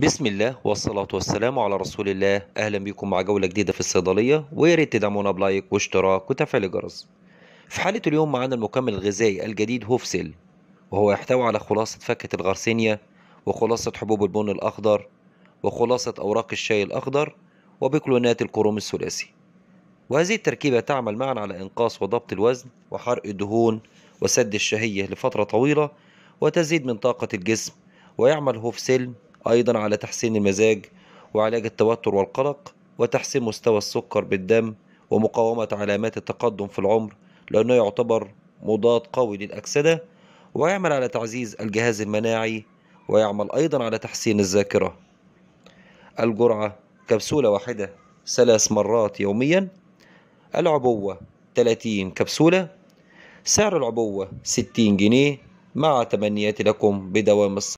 بسم الله والصلاة والسلام على رسول الله أهلا بكم مع جولة جديدة في الصيدلية ويا ريت تدعمونا بلايك واشتراك وتفعيل الجرس في حالة اليوم معانا المكمل الغذائي الجديد هوفسيل وهو يحتوي على خلاصة فكة الغرسينيا وخلاصة حبوب البن الأخضر وخلاصة أوراق الشاي الأخضر وبكلونات الكروم الثلاثي وهذه التركيبة تعمل معا على إنقاص وضبط الوزن وحرق الدهون وسد الشهية لفترة طويلة وتزيد من طاقة الجسم ويعمل هوفسيل أيضا على تحسين المزاج وعلاج التوتر والقلق وتحسين مستوى السكر بالدم ومقاومة علامات التقدم في العمر لأنه يعتبر مضاد قوي للأكسدة ويعمل على تعزيز الجهاز المناعي ويعمل أيضا على تحسين الذاكرة الجرعة كبسولة واحدة ثلاث مرات يوميا العبوة 30 كبسولة سعر العبوة 60 جنيه مع تمنياتي لكم بدوام الصحة